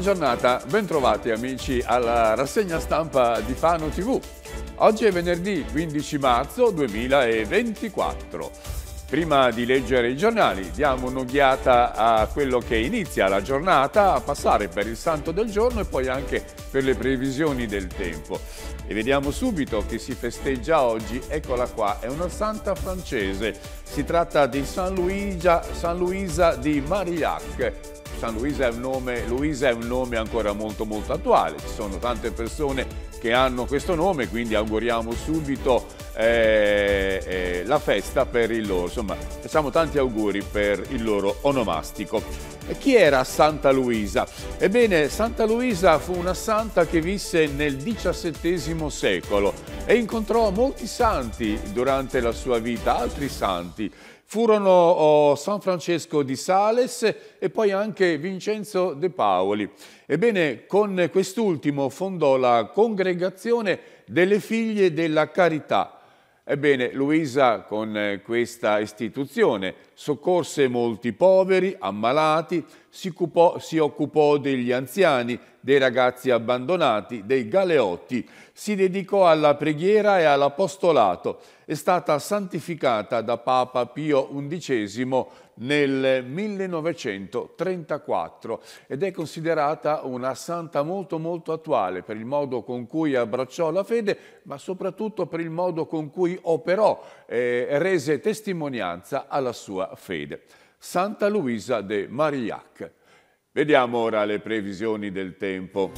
Buona giornata, bentrovati amici alla rassegna stampa di Fano TV. Oggi è venerdì 15 marzo 2024. Prima di leggere i giornali diamo un'occhiata a quello che inizia la giornata, a passare per il santo del giorno e poi anche per le previsioni del tempo. E vediamo subito che si festeggia oggi, eccola qua, è una santa francese. Si tratta di San Luisa, San Luisa di Marillac, San Luisa è, nome, Luisa è un nome ancora molto molto attuale, ci sono tante persone che hanno questo nome, quindi auguriamo subito eh, eh, la festa per il loro, insomma facciamo tanti auguri per il loro onomastico. E chi era Santa Luisa? Ebbene, Santa Luisa fu una santa che visse nel XVII secolo e incontrò molti santi durante la sua vita, altri santi, Furono oh, San Francesco di Sales e poi anche Vincenzo De Paoli. Ebbene, con quest'ultimo fondò la Congregazione delle Figlie della Carità, Ebbene, Luisa con eh, questa istituzione soccorse molti poveri, ammalati, si occupò, si occupò, degli anziani, dei ragazzi abbandonati, dei galeotti, si dedicò alla preghiera e all'apostolato. È stata santificata da Papa Pio XI nel 1934 ed è considerata una santa molto molto attuale per il modo con cui abbracciò la fede ma soprattutto per il modo con cui operò eh, e eh, rese testimonianza alla sua fede. Santa Luisa de Marillac. Vediamo ora le previsioni del tempo.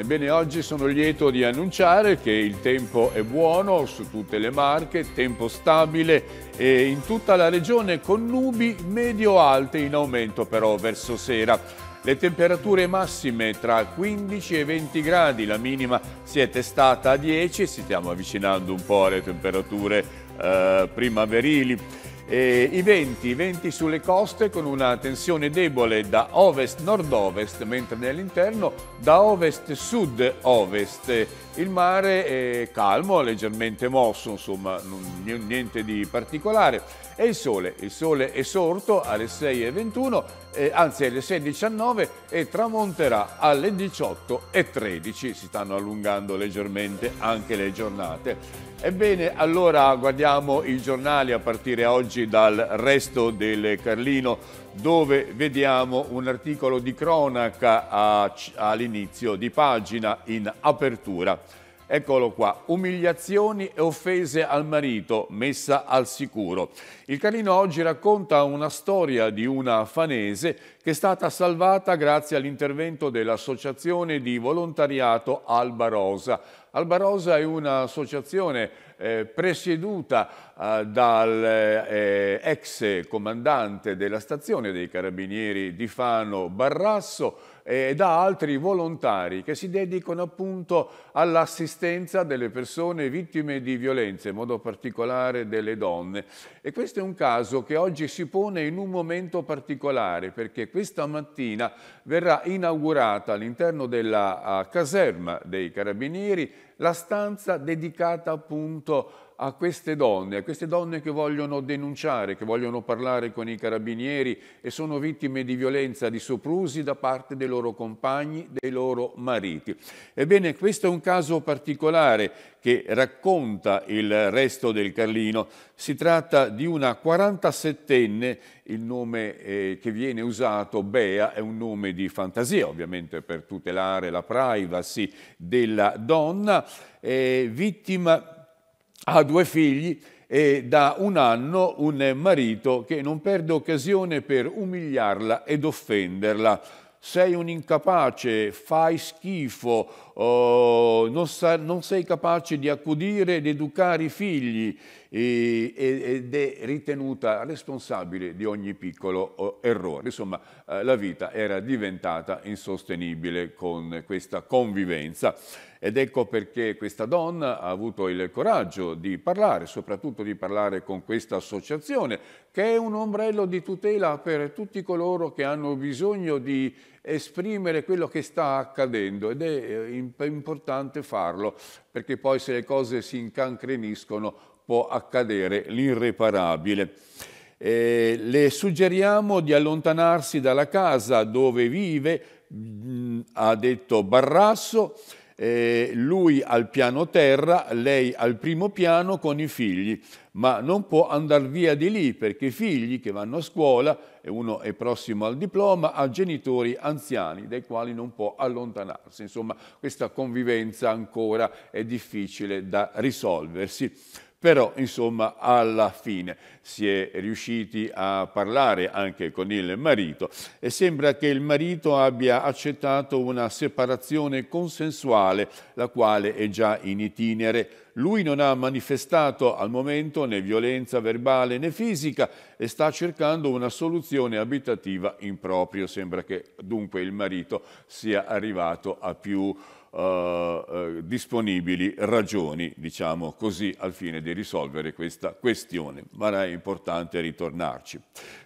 Ebbene, oggi sono lieto di annunciare che il tempo è buono su tutte le marche, tempo stabile e in tutta la regione con nubi medio-alte in aumento però verso sera. Le temperature massime tra 15 e 20 gradi, la minima si è testata a 10, si stiamo avvicinando un po' alle temperature eh, primaverili. E I venti, venti sulle coste con una tensione debole da ovest-nord-ovest, mentre nell'interno da ovest-sud-ovest. ovest sud ovest il mare è calmo, leggermente mosso, insomma niente di particolare. E il sole, il sole è sorto alle 6.21, eh, anzi alle 6.19 e tramonterà alle 18.13. Si stanno allungando leggermente anche le giornate. Ebbene, allora guardiamo i giornali a partire oggi dal resto del Carlino dove vediamo un articolo di cronaca all'inizio di pagina in apertura. Eccolo qua, umiliazioni e offese al marito, messa al sicuro. Il Carlino oggi racconta una storia di una fanese che è stata salvata grazie all'intervento dell'associazione di volontariato Alba Rosa. Alba Rosa è un'associazione eh, presieduta eh, dall'ex eh, comandante della stazione dei carabinieri di Fano Barrasso e da altri volontari che si dedicano appunto all'assistenza delle persone vittime di violenze, in modo particolare delle donne. E questo è un caso che oggi si pone in un momento particolare perché questa mattina verrà inaugurata all'interno della caserma dei carabinieri la stanza dedicata appunto a queste donne, a queste donne che vogliono denunciare, che vogliono parlare con i carabinieri e sono vittime di violenza, di soprusi da parte dei loro compagni, dei loro mariti. Ebbene, questo è un caso particolare che racconta il resto del Carlino. Si tratta di una 47enne, il nome eh, che viene usato, Bea, è un nome di fantasia, ovviamente per tutelare la privacy della donna, eh, vittima ha due figli e da un anno un marito che non perde occasione per umiliarla ed offenderla. Sei un incapace, fai schifo, oh, non, sa, non, sei capace di accudire ed educare i figli e, ed è ritenuta responsabile di ogni piccolo oh, errore. Insomma, eh, la vita era diventata insostenibile con questa convivenza. Ed ecco perché questa donna ha avuto il coraggio di parlare, soprattutto di parlare con questa associazione, che è un ombrello di tutela per tutti coloro che hanno bisogno di esprimere quello che sta accadendo ed è eh, importante farlo perché poi se le cose si incancreniscono può accadere l'irreparabile. Eh, le suggeriamo di allontanarsi dalla casa dove vive, mh, mm, ha detto Barrasso, eh, lui al piano terra, lei al primo piano con i figli, ma non può andare via di lì perché i figli che vanno a scuola, e uno è prossimo al diploma, ha genitori anziani dai quali non può allontanarsi. Insomma, questa convivenza ancora è difficile da risolversi. Però, insomma, alla fine si è riusciti a parlare anche con il marito e sembra che il marito abbia accettato una separazione consensuale, la quale è già in itinere. Lui non ha manifestato al momento né violenza verbale né fisica e sta cercando una soluzione abitativa in proprio. Sembra che dunque il marito sia arrivato a più eh, eh, disponibili ragioni, diciamo così, al fine di risolvere questa questione, ma è importante ritornarci.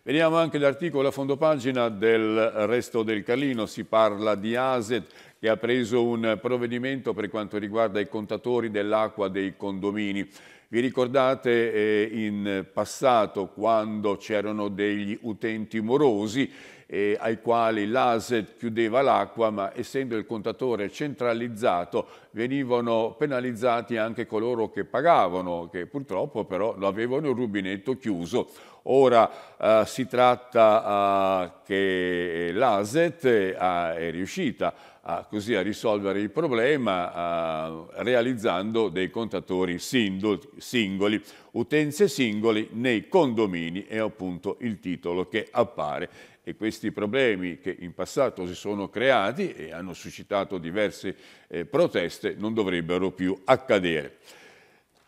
Vediamo anche l'articolo a fondo pagina del resto del Calino, si parla di ASET che ha preso un provvedimento per quanto riguarda i contatori dell'acqua dei condomini. Vi ricordate eh, in passato quando c'erano degli utenti morosi eh, ai quali l'ASET chiudeva l'acqua, ma essendo il contatore centralizzato venivano penalizzati anche coloro che pagavano, che purtroppo però lo avevano il rubinetto chiuso. Ora eh, si tratta eh, che l'ASET eh, è riuscita a a, così, a risolvere il problema a, realizzando dei contatori singoli, singoli, utenze singoli nei condomini, è appunto il titolo che appare. E questi problemi che in passato si sono creati e hanno suscitato diverse eh, proteste non dovrebbero più accadere.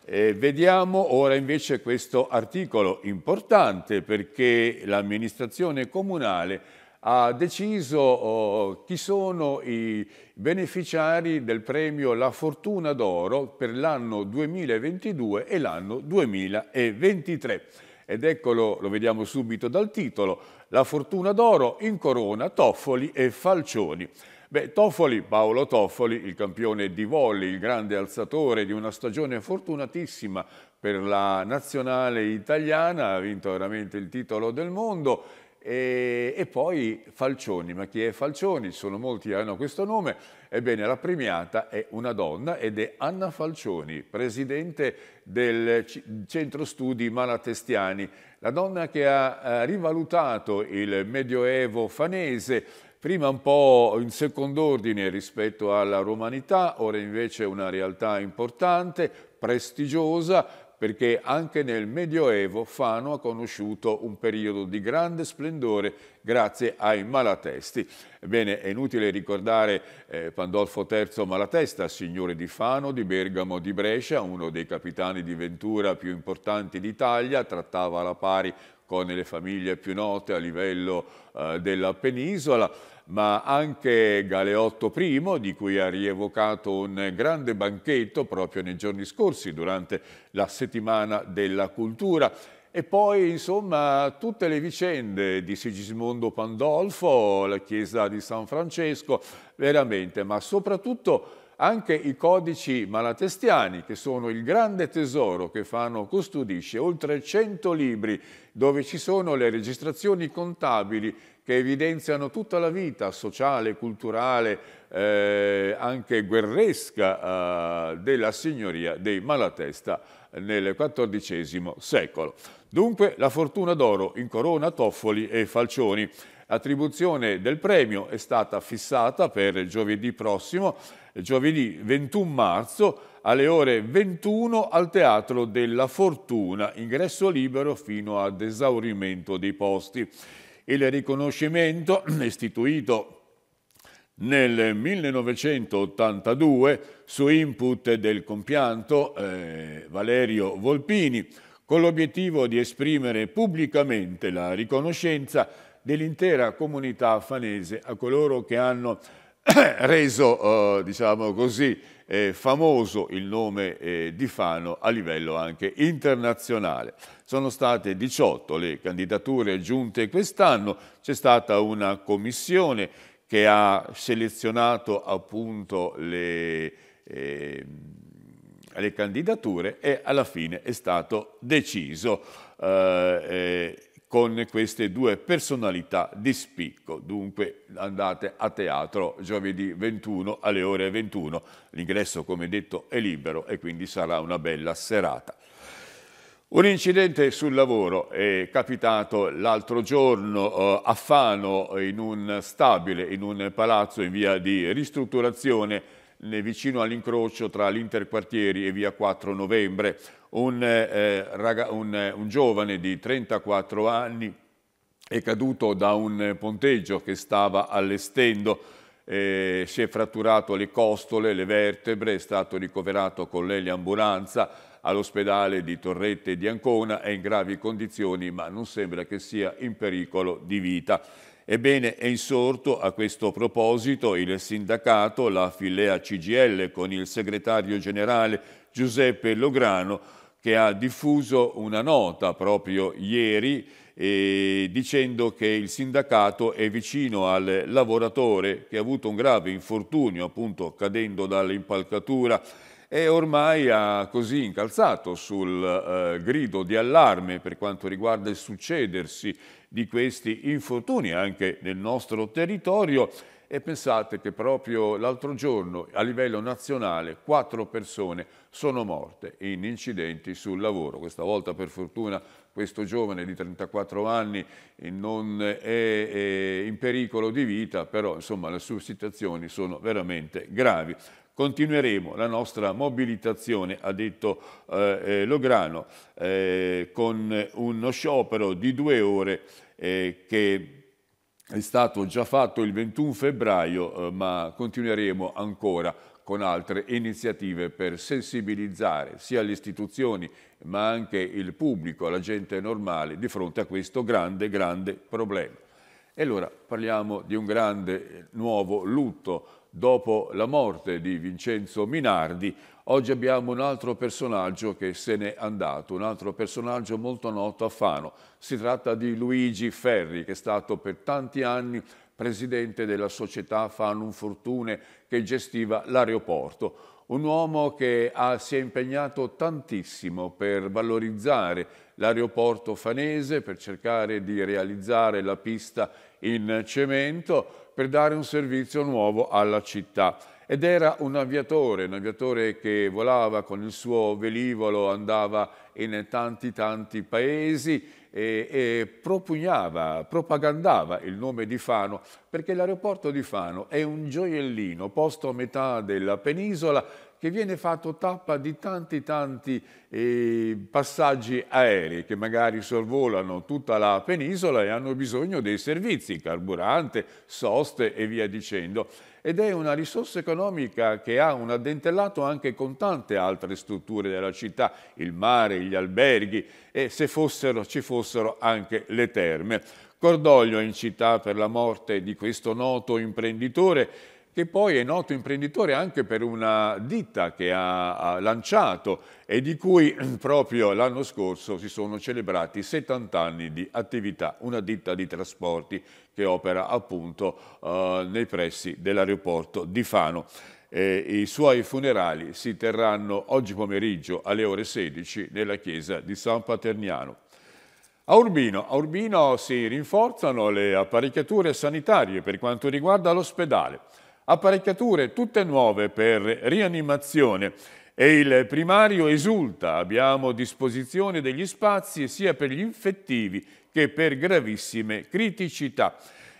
Eh, vediamo ora invece questo articolo importante perché l'amministrazione comunale ha deciso oh, chi sono i beneficiari del premio La Fortuna d'Oro per l'anno 2022 e l'anno 2023. Ed eccolo, lo vediamo subito dal titolo, La Fortuna d'Oro in corona Toffoli e Falcioni. Beh, Toffoli, Paolo Toffoli, il campione di volley, il grande alzatore di una stagione fortunatissima per la nazionale italiana, ha vinto veramente il titolo del mondo e, e, poi Falcioni, ma chi è Falcioni? Sono molti che hanno questo nome. Ebbene, la premiata è una donna ed è Anna Falcioni, presidente del C Centro Studi Malatestiani, la donna che ha eh, rivalutato il Medioevo fanese, prima un po' in secondo ordine rispetto alla romanità, ora invece una realtà importante, prestigiosa, perché anche nel Medioevo Fano ha conosciuto un periodo di grande splendore grazie ai Malatesti. Ebbene, è inutile ricordare eh, Pandolfo III Malatesta, signore di Fano, di Bergamo, di Brescia, uno dei capitani di Ventura più importanti d'Italia, trattava alla pari con le famiglie più note a livello eh, della penisola ma anche Galeotto I, di cui ha rievocato un grande banchetto proprio nei giorni scorsi durante la settimana della cultura. E poi, insomma, tutte le vicende di Sigismondo Pandolfo, la chiesa di San Francesco, veramente, ma soprattutto anche i codici malatestiani, che sono il grande tesoro che Fano custodisce, oltre 100 libri dove ci sono le registrazioni contabili che evidenziano tutta la vita sociale, culturale, eh, anche guerresca eh, della signoria dei Malatesta nel XIV secolo. Dunque la fortuna d'oro in corona Toffoli e Falcioni. L'attribuzione del premio è stata fissata per giovedì prossimo, giovedì 21 marzo, alle ore 21 al Teatro della Fortuna, ingresso libero fino ad esaurimento dei posti. Il riconoscimento, istituito nel 1982, su input del compianto eh, Valerio Volpini, con l'obiettivo di esprimere pubblicamente la riconoscenza dell'intera comunità fanese, a coloro che hanno reso, eh, diciamo così, eh, famoso il nome eh, di Fano a livello anche internazionale. Sono state 18 le candidature giunte quest'anno, c'è stata una commissione che ha selezionato appunto le, ehm, le candidature e alla fine è stato deciso. Eh, eh con queste due personalità di spicco. Dunque andate a teatro giovedì 21 alle ore 21. L'ingresso, come detto, è libero e quindi sarà una bella serata. Un incidente sul lavoro è capitato l'altro giorno eh, a Fano in un stabile, in un palazzo in via di ristrutturazione vicino all'incrocio tra l'Interquartieri e via 4 novembre. Un, eh, raga, un, eh, un giovane di 34 anni è caduto da un ponteggio che stava allestendo eh, si è fratturato le costole, le vertebre, è stato ricoverato con l'eliambulanza all'ospedale di Torrette di Ancona, è in gravi condizioni ma non sembra che sia in pericolo di vita. Ebbene, è insorto a questo proposito il sindacato, la filea CGL, con il segretario generale Giuseppe Lograno, che ha diffuso una nota proprio ieri eh, dicendo che il sindacato è vicino al lavoratore che ha avuto un grave infortunio, appunto cadendo dall'impalcatura e ormai ha così incalzato sul eh, grido di allarme per quanto riguarda il succedersi di questi infortuni anche nel nostro territorio e pensate che proprio l'altro giorno a livello nazionale quattro persone sono morte in incidenti sul lavoro. Questa volta per fortuna questo giovane di 34 anni eh, non è, è in pericolo di vita, però insomma le sue situazioni sono veramente gravi. Continueremo la nostra mobilitazione, ha detto eh, eh, Lograno, eh, con uno sciopero di due ore eh, che è stato già fatto il 21 febbraio, eh, ma continueremo ancora con altre iniziative per sensibilizzare sia le istituzioni ma anche il pubblico, la gente normale, di fronte a questo grande, grande problema. E allora parliamo di un grande nuovo lutto dopo la morte di Vincenzo Minardi. Oggi abbiamo un altro personaggio che se n'è andato, un altro personaggio molto noto a Fano. Si tratta di Luigi Ferri, che è stato per tanti anni presidente della società Fanum Fortune che gestiva l'aeroporto un uomo che ha, si è impegnato tantissimo per valorizzare l'aeroporto fanese, per cercare di realizzare la pista in cemento, per dare un servizio nuovo alla città. Ed era un aviatore, un aviatore che volava con il suo velivolo, andava in tanti tanti paesi, e, e propugnava, propagandava il nome di Fano, perché l'aeroporto di Fano è un gioiellino posto a metà della penisola che viene fatto tappa di tanti tanti eh, passaggi aerei che magari sorvolano tutta la penisola e hanno bisogno dei servizi, carburante, soste e via dicendo. Ed è una risorsa economica che ha un addentellato anche con tante altre strutture della città, il mare, gli alberghi e se fossero, ci fossero anche le terme. Cordoglio in città per la morte di questo noto imprenditore che poi è noto imprenditore anche per una ditta che ha, ha lanciato e di cui proprio l'anno scorso si sono celebrati 70 anni di attività, una ditta di trasporti che opera appunto eh, nei pressi dell'aeroporto di Fano. Eh, I suoi funerali si terranno oggi pomeriggio alle ore 16 nella chiesa di San Paterniano. A Urbino. a Urbino si rinforzano le apparecchiature sanitarie per quanto riguarda l'ospedale. Apparecchiature tutte nuove per rianimazione e il primario esulta, abbiamo a disposizione degli spazi sia per gli infettivi che per gravissime criticità.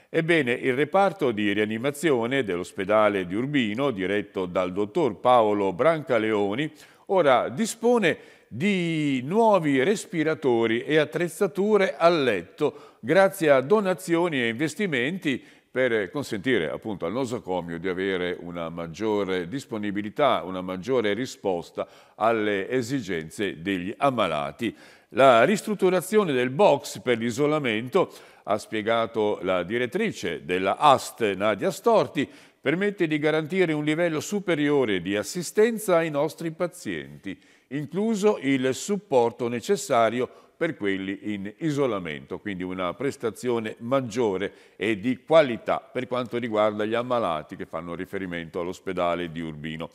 Ebbene, il reparto di rianimazione dell'ospedale di Urbino, diretto dal dottor Paolo Brancaleoni, ora dispone di nuovi respiratori e attrezzature a letto grazie a donazioni e investimenti per consentire appunto al nosocomio di avere una maggiore disponibilità, una maggiore risposta alle esigenze degli ammalati. La ristrutturazione del box per l'isolamento, ha spiegato la direttrice della AST Nadia Storti, permette di garantire un livello superiore di assistenza ai nostri pazienti incluso il supporto necessario per quelli in isolamento, quindi una prestazione maggiore e di qualità per quanto riguarda gli ammalati che fanno riferimento all'ospedale di Urbino.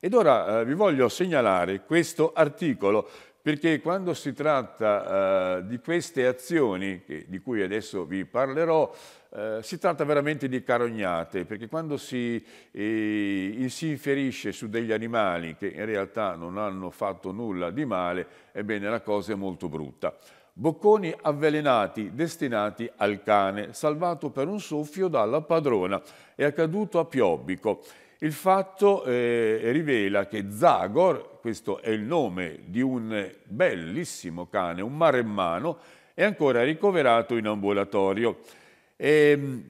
Ed ora eh, vi voglio segnalare questo articolo perché quando si tratta eh, di queste azioni, che, di cui adesso vi parlerò, eh, si tratta veramente di carognate, perché quando si, eh, si, inferisce su degli animali che in realtà non hanno fatto nulla di male, ebbene la cosa è molto brutta. Bocconi avvelenati destinati al cane, salvato per un soffio dalla padrona, è accaduto a Piobbico. Il fatto eh, rivela che Zagor, questo è il nome di un bellissimo cane, un maremmano, è ancora ricoverato in ambulatorio. E, ehm,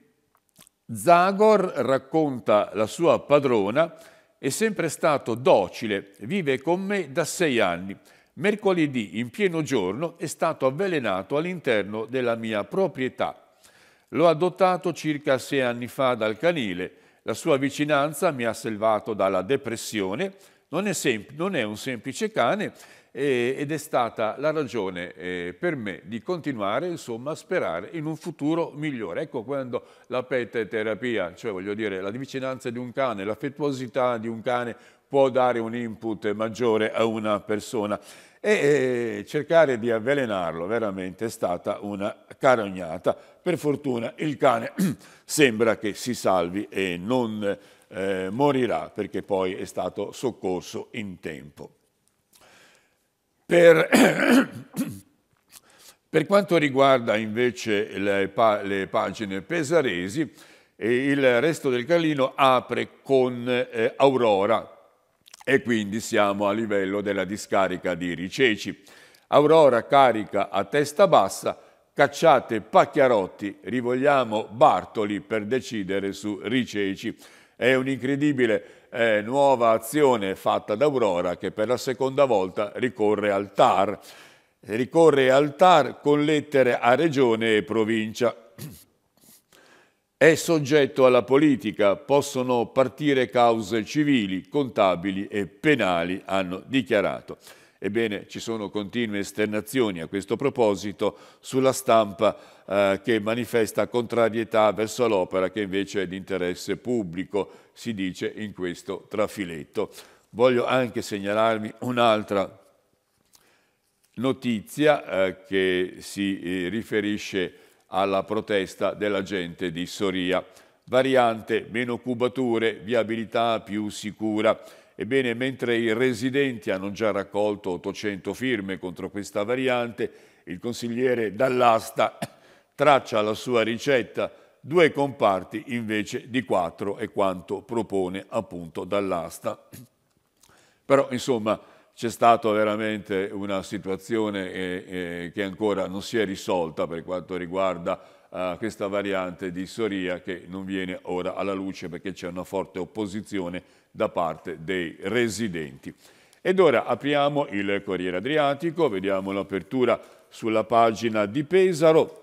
Zagor, racconta la sua padrona, è sempre stato docile, vive con me da sei anni. Mercoledì, in pieno giorno, è stato avvelenato all'interno della mia proprietà. L'ho adottato circa sei anni fa dal canile la sua vicinanza mi ha salvato dalla depressione, non è, non è un semplice cane eh, ed è stata la ragione eh, per me di continuare insomma, a sperare in un futuro migliore. Ecco quando la pet terapia, cioè voglio dire la vicinanza di un cane, l'affettuosità di un cane può dare un input maggiore a una persona e eh, cercare di avvelenarlo veramente è stata una carognata. Per fortuna il cane sembra che si salvi e non eh, morirà perché poi è stato soccorso in tempo. Per, per quanto riguarda invece le, pa le pagine pesaresi, eh, il resto del Carlino apre con eh, Aurora, e quindi siamo a livello della discarica di Riceci. Aurora carica a testa bassa, cacciate Pacchiarotti, rivogliamo Bartoli per decidere su Riceci. È un'incredibile eh, nuova azione fatta da Aurora che per la seconda volta ricorre al TAR. Ricorre al TAR con lettere a regione e provincia è soggetto alla politica, possono partire cause civili, contabili e penali, hanno dichiarato. Ebbene, ci sono continue esternazioni a questo proposito sulla stampa eh, che manifesta contrarietà verso l'opera che invece è di interesse pubblico, si dice in questo trafiletto. Voglio anche segnalarmi un'altra notizia eh, che si eh, riferisce alla protesta della gente di Soria. Variante, meno cubature, viabilità più sicura. Ebbene, mentre i residenti hanno già raccolto 800 firme contro questa variante, il consigliere Dall'Asta traccia la sua ricetta, due comparti invece di quattro è quanto propone appunto Dall'Asta. Però, insomma, c'è stata veramente una situazione eh, eh, che ancora non si è risolta per quanto riguarda eh, questa variante di Soria che non viene ora alla luce perché c'è una forte opposizione da parte dei residenti. Ed ora apriamo il Corriere Adriatico, vediamo l'apertura sulla pagina di Pesaro,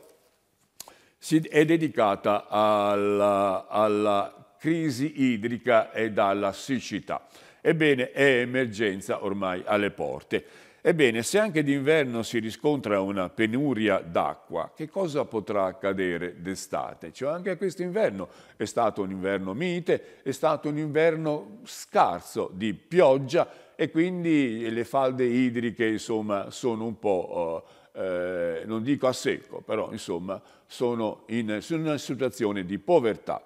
si è dedicata alla, alla crisi idrica e alla siccità. Ebbene, è emergenza ormai alle porte. Ebbene, se anche d'inverno si riscontra una penuria d'acqua, che cosa potrà accadere d'estate? Cioè anche quest'inverno è stato un inverno mite, è stato un inverno scarso di pioggia e quindi le falde idriche insomma, sono un po', eh, eh non dico a secco, però insomma, sono in, in una situazione di povertà.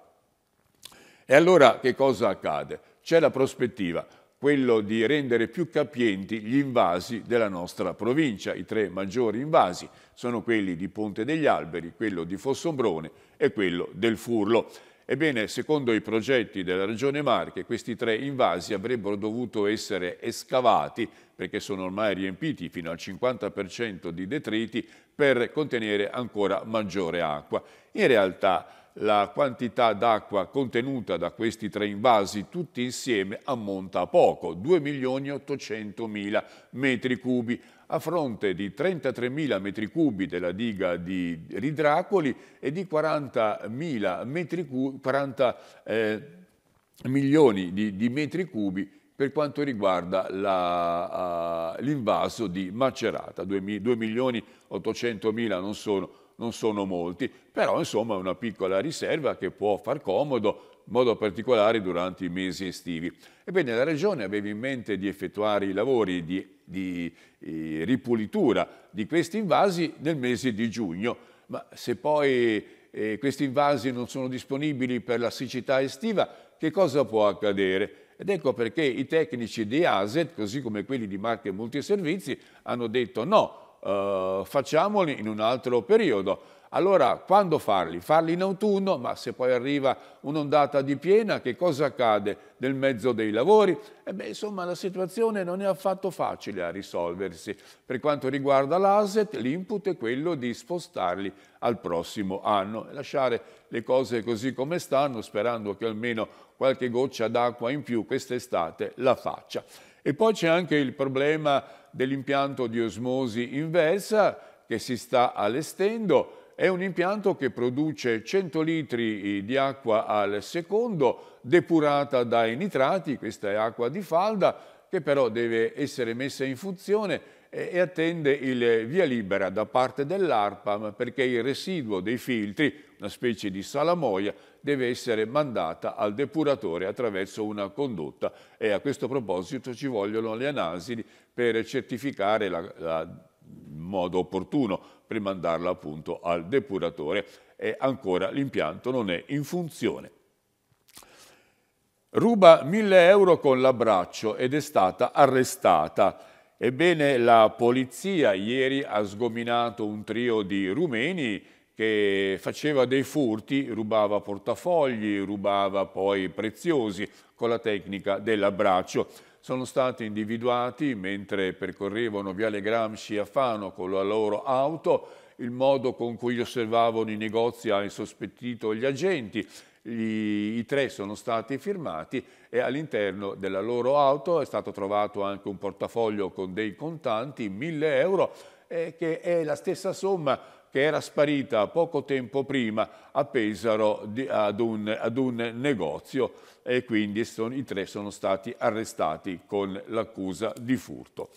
E allora che cosa accade? c'è la prospettiva, quello di rendere più capienti gli invasi della nostra provincia. I tre maggiori invasi sono quelli di Ponte degli Alberi, quello di Fossombrone e quello del Furlo. Ebbene, secondo i progetti della Regione Marche, questi tre invasi avrebbero dovuto essere escavati, perché sono ormai riempiti fino al 50% di detriti, per contenere ancora maggiore acqua. In realtà, la quantità d'acqua contenuta da questi tre invasi tutti insieme ammonta a poco, 2.800.000 metri cubi, a fronte di 33.000 metri cubi della diga di Ridracoli e di 40.000 metri cubi, 40 eh, milioni di, di metri cubi per quanto riguarda ah, l'invaso uh, di Macerata. 2 milioni 800 mila non sono non sono molti, però insomma è una piccola riserva che può far comodo in modo particolare durante i mesi estivi. Ebbene, la Regione aveva in mente di effettuare i lavori di, di eh, ripulitura di questi invasi nel mese di giugno, ma se poi eh, questi invasi non sono disponibili per la siccità estiva, che cosa può accadere? Ed ecco perché i tecnici di ASET, così come quelli di Marche Multiservizi, hanno detto no Uh, facciamoli in un altro periodo. Allora, quando farli? Farli in autunno, ma se poi arriva un'ondata di piena, che cosa accade nel mezzo dei lavori? E beh, insomma, la situazione non è affatto facile a risolversi. Per quanto riguarda l'ASET, l'input è quello di spostarli al prossimo anno e lasciare le cose così come stanno, sperando che almeno qualche goccia d'acqua in più quest'estate la faccia. E poi c'è anche il problema dell'impianto di osmosi inversa che si sta allestendo. È un impianto che produce 100 litri eh, di acqua al secondo depurata dai nitrati, questa è acqua di falda, che però deve essere messa in funzione eh, e attende il via libera da parte dell'ARPAM perché il residuo dei filtri, una specie di salamoia, deve essere mandata al depuratore attraverso una condotta e a questo proposito ci vogliono le analisi per certificare la, la modo opportuno per mandarla appunto al depuratore e ancora l'impianto non è in funzione. Ruba 1000 euro con l'abbraccio ed è stata arrestata. Ebbene, la polizia ieri ha sgominato un trio di rumeni che faceva dei furti, rubava portafogli, rubava poi preziosi con la tecnica dell'abbraccio. Sono stati individuati mentre percorrevano Viale Gramsci a Fano con la loro auto, il modo con cui osservavano i negozi ha insospettito gli agenti, gli, i tre sono stati firmati e all'interno della loro auto è stato trovato anche un portafoglio con dei contanti, 1000 euro, eh, che è la stessa somma che era sparita poco tempo prima a Pesaro di, ad, un, ad, un, negozio e quindi sono, i tre sono stati arrestati con l'accusa di furto.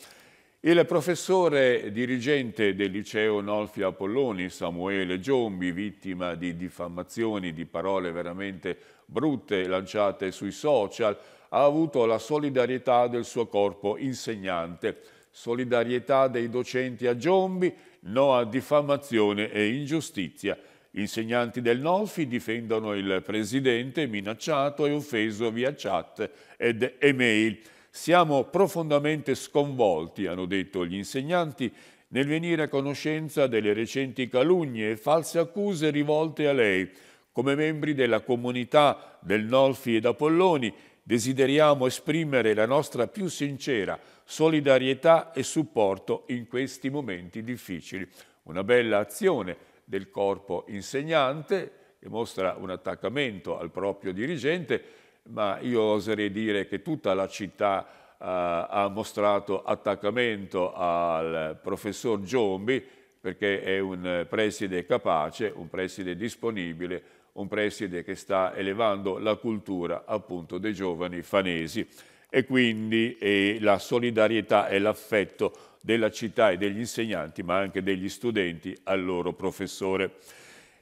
Il professore dirigente del liceo Nolfi Apolloni, Samuele Giombi, vittima di diffamazioni, di parole veramente brutte lanciate sui social, ha avuto la solidarietà del suo corpo insegnante solidarietà dei docenti a Giombi, no a diffamazione e ingiustizia. Insegnanti del Nolfi difendono il presidente minacciato e offeso via chat ed email. Siamo profondamente sconvolti, hanno detto gli insegnanti, nel venire a conoscenza delle recenti calunnie e false accuse rivolte a lei, come membri della comunità del Nolfi ed Apolloni, desideriamo esprimere la nostra più sincera solidarietà e supporto in questi momenti difficili. Una bella azione del corpo insegnante che mostra un attaccamento al proprio dirigente, ma io oserei dire che tutta la città eh, ha mostrato attaccamento al professor Giombi perché è un preside capace, un preside disponibile, un preside che sta elevando la cultura appunto dei giovani fanesi e quindi eh, la solidarietà e l'affetto della città e degli insegnanti ma anche degli studenti al loro professore.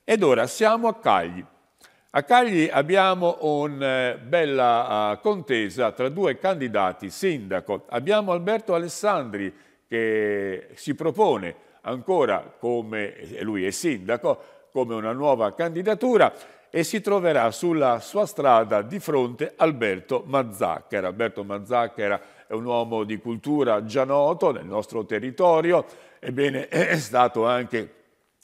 Ed ora siamo a Cagli. A Cagli abbiamo una eh, bella ah, contesa tra due candidati sindaco. Abbiamo Alberto Alessandri che si propone ancora come eh, lui è sindaco come una nuova candidatura e si troverà sulla sua strada di fronte Alberto Mazzacchera. Alberto Mazzacchera è un uomo di cultura già noto nel nostro territorio, ebbene è stato anche,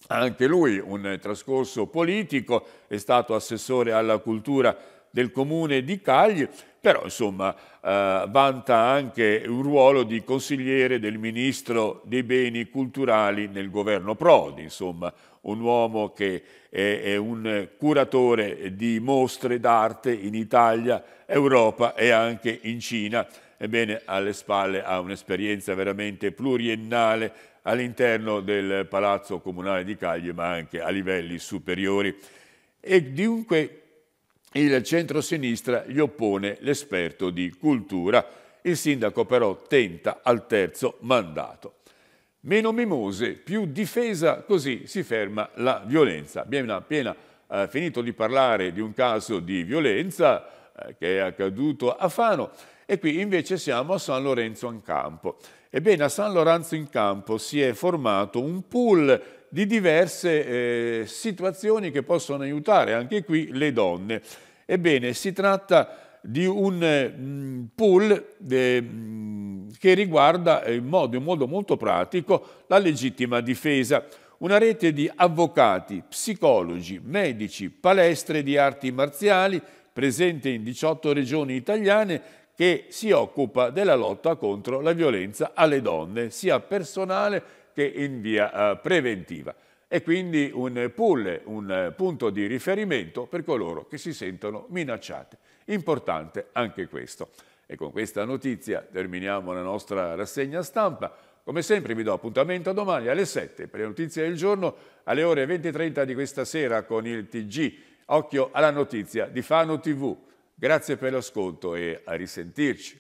anche lui un trascorso politico, è stato assessore alla cultura del comune di Cagli però insomma eh, vanta anche un ruolo di consigliere del ministro dei beni culturali nel governo Prodi, insomma un uomo che è, è un curatore di mostre d'arte in Italia, Europa e anche in Cina. Ebbene, alle spalle ha un'esperienza veramente pluriennale all'interno del Palazzo Comunale di Cagli, ma anche a livelli superiori. E dunque il centro-sinistra gli oppone l'esperto di cultura. Il sindaco però tenta al terzo mandato. Meno mimose, più difesa, così si ferma la violenza. Abbiamo appena eh, finito di parlare di un caso di violenza eh, che è accaduto a Fano e qui invece siamo a San Lorenzo in Campo. Ebbene, a San Lorenzo in Campo si è formato un pool di diverse eh, situazioni che possono aiutare anche qui le donne. Ebbene, si tratta di un eh, mh, pool eh, che riguarda eh, in modo, in modo molto pratico la legittima difesa una rete di avvocati, psicologi, medici, palestre di arti marziali presente in 18 regioni italiane che si occupa della lotta contro la violenza alle donne, sia personale che in via eh, preventiva. E quindi un pool, un punto di riferimento per coloro che si sentono minacciate. Importante anche questo. E con questa notizia terminiamo la nostra rassegna stampa. Come sempre vi do appuntamento domani alle 7 per le notizie del giorno, alle ore 20.30 di questa sera con il TG. Occhio alla notizia di Fano TV. Grazie per l'ascolto e a risentirci.